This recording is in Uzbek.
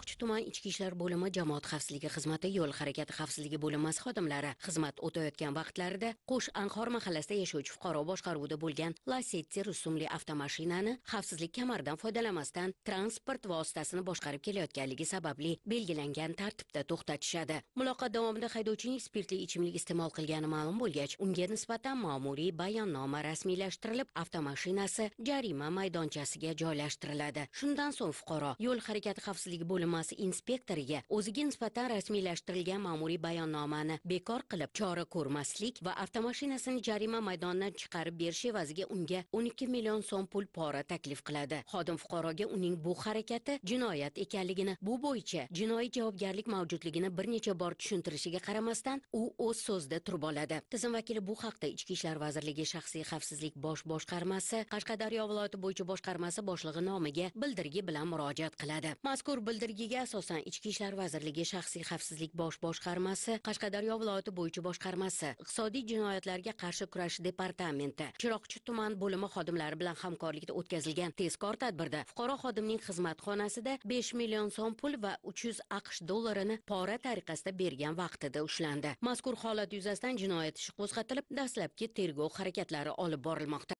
chiroqchi tuman ichki ishlar bo'limi jamoat xavfsizligi xizmati yo'l harakati xavfsizligi bo'linmasi xodimlari xizmat o'tayotgan vaqtlarida qo'sh anhor mahallasida yashovchi fuqaro boshqaruvida bo'lgan lasetti rusumli avtomashinani xavfsizlik kamaridan foydalanmasdan transport vositasini boshqarib kelayotganligi sababli belgilangan tartibda to'xtatishadi muloqot davomida haydovchining spirtli ichimlik iste'mol qilgani ma'lum bo'lgach unga nisbatan ma'muriy bayonnoma rasmiylashtirilib avtomashinasi jarima maydonchasiga joylashtiriladi shundan so'ng fuqaro yo'l harakati xavfsizligi bo'limi bo'linmasi inspektoriga o'ziga nisbatan rasmiylashtirilgan ma'muriy bayonnomani bekor qilib chora ko'rmaslik va avtomashinasini jarima maydonidan chiqarib berish evaziga unga 12 million so'm pul pora taklif qiladi xodim fuqaroga uning bu harakati jinoyat ekanligini bu bo'yicha jinoiy javobgarlik mavjudligini bir necha bor tushuntirishiga qaramasdan u o'z so'zida turib oladi tizim vakili bu haqda ichki ishlar vazirligi shaxsiy xavfsizlik bosh boshqarmasi qashqadaryo viloyati bo'yicha boshqarmasi boshlig'i nomiga bildirgi bilan murojaat qiladi mazkur bildirgi taklifligiga asosan ichki ishlar vazirligi shaxsiy xavfsizlik bosh boshqarmasi qashqadaryo viloyati bo'yicha boshqarmasi iqtisodiy jinoyatlarga qarshi kurash departamenti chiroqchi tuman bo'limi xodimlari bilan hamkorlikda o'tkazilgan tezkor tadbirda fuqaro xodimning xizmat xonasida besh million so'm pul va uch yuz aqsh dollarini pora tariqasida bergan vaqtida ushlandi mazkur holat yuzasidan jinoyat ishi qo'zg'atilib dastlabki tergov harakatlari olib borilmoqda